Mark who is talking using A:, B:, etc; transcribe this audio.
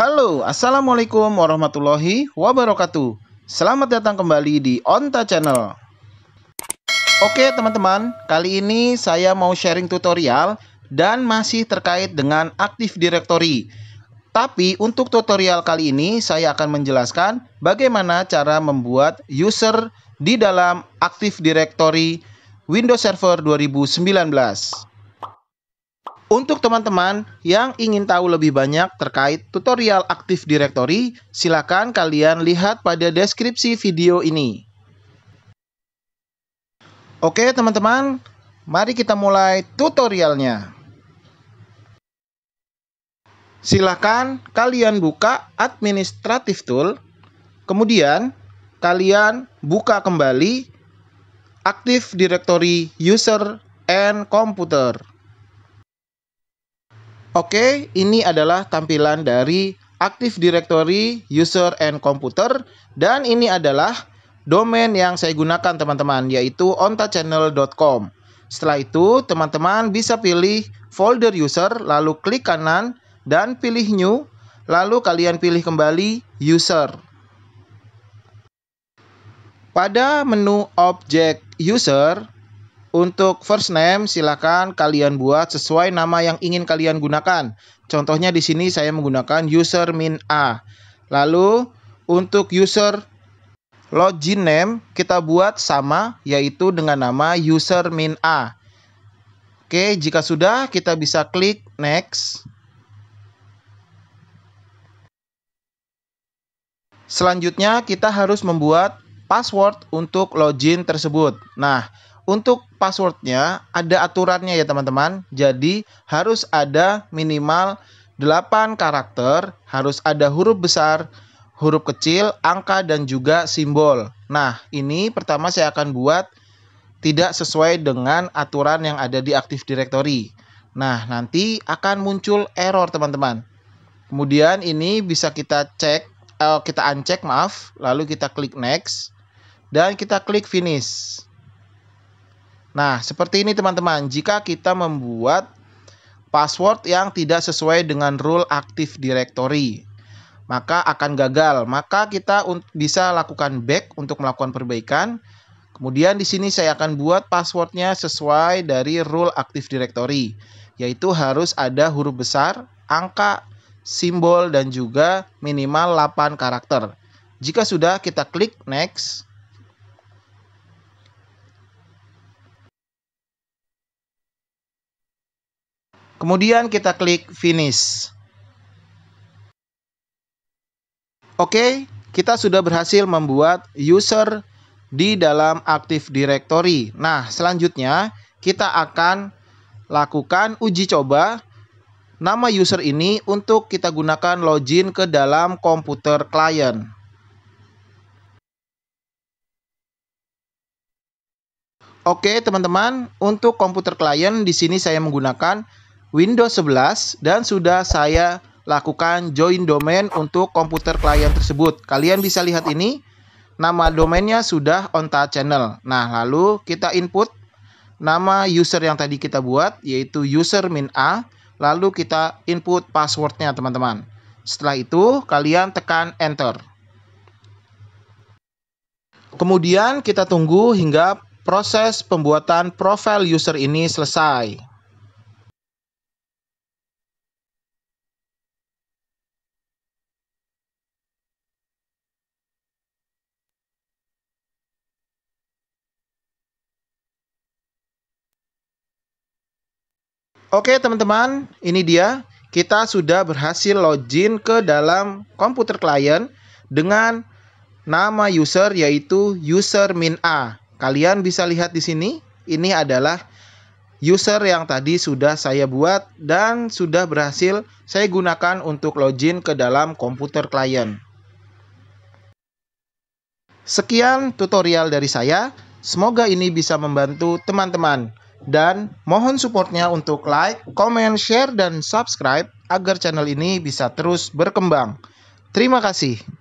A: Halo, Assalamualaikum warahmatullahi wabarakatuh Selamat datang kembali di Onta Channel Oke teman-teman, kali ini saya mau sharing tutorial Dan masih terkait dengan Active Directory Tapi untuk tutorial kali ini saya akan menjelaskan Bagaimana cara membuat user di dalam Active Directory Windows Server 2019 untuk teman-teman yang ingin tahu lebih banyak terkait tutorial Active Directory, silakan kalian lihat pada deskripsi video ini. Oke teman-teman, mari kita mulai tutorialnya. Silakan kalian buka administrative tool, kemudian kalian buka kembali Active Directory User and Computer. Oke, ini adalah tampilan dari Active Directory User and Computer dan ini adalah domain yang saya gunakan teman-teman yaitu ontachannel.com. Setelah itu, teman-teman bisa pilih folder user lalu klik kanan dan pilih new lalu kalian pilih kembali user. Pada menu objek user, untuk first name silakan kalian buat sesuai nama yang ingin kalian gunakan. Contohnya di sini saya menggunakan user min A. Lalu untuk user login name kita buat sama yaitu dengan nama user min A. Oke, jika sudah kita bisa klik next. Selanjutnya kita harus membuat password untuk login tersebut. Nah, untuk passwordnya ada aturannya ya teman-teman. Jadi harus ada minimal 8 karakter, harus ada huruf besar, huruf kecil, angka dan juga simbol. Nah, ini pertama saya akan buat tidak sesuai dengan aturan yang ada di Active Directory. Nah, nanti akan muncul error teman-teman. Kemudian ini bisa kita cek, eh, kita uncheck maaf, lalu kita klik next dan kita klik finish. Nah, seperti ini teman-teman, jika kita membuat password yang tidak sesuai dengan rule active directory, maka akan gagal. Maka kita bisa lakukan back untuk melakukan perbaikan. Kemudian di sini saya akan buat passwordnya sesuai dari rule active directory, yaitu harus ada huruf besar, angka, simbol, dan juga minimal 8 karakter. Jika sudah, kita klik next. Kemudian kita klik finish. Oke, kita sudah berhasil membuat user di dalam Active Directory. Nah, selanjutnya kita akan lakukan uji coba nama user ini untuk kita gunakan login ke dalam komputer klien. Oke, teman-teman, untuk komputer klien di sini saya menggunakan Windows 11 dan sudah saya lakukan join domain untuk komputer klien tersebut. Kalian bisa lihat ini, nama domainnya sudah onta channel. Nah, lalu kita input nama user yang tadi kita buat, yaitu user min A, lalu kita input passwordnya teman-teman. Setelah itu, kalian tekan enter. Kemudian kita tunggu hingga proses pembuatan profile user ini selesai. Oke teman-teman, ini dia. Kita sudah berhasil login ke dalam komputer klien dengan nama user yaitu user min a. Kalian bisa lihat di sini, ini adalah user yang tadi sudah saya buat dan sudah berhasil saya gunakan untuk login ke dalam komputer klien. Sekian tutorial dari saya. Semoga ini bisa membantu teman-teman. Dan mohon supportnya untuk like, comment, share, dan subscribe agar channel ini bisa terus berkembang. Terima kasih.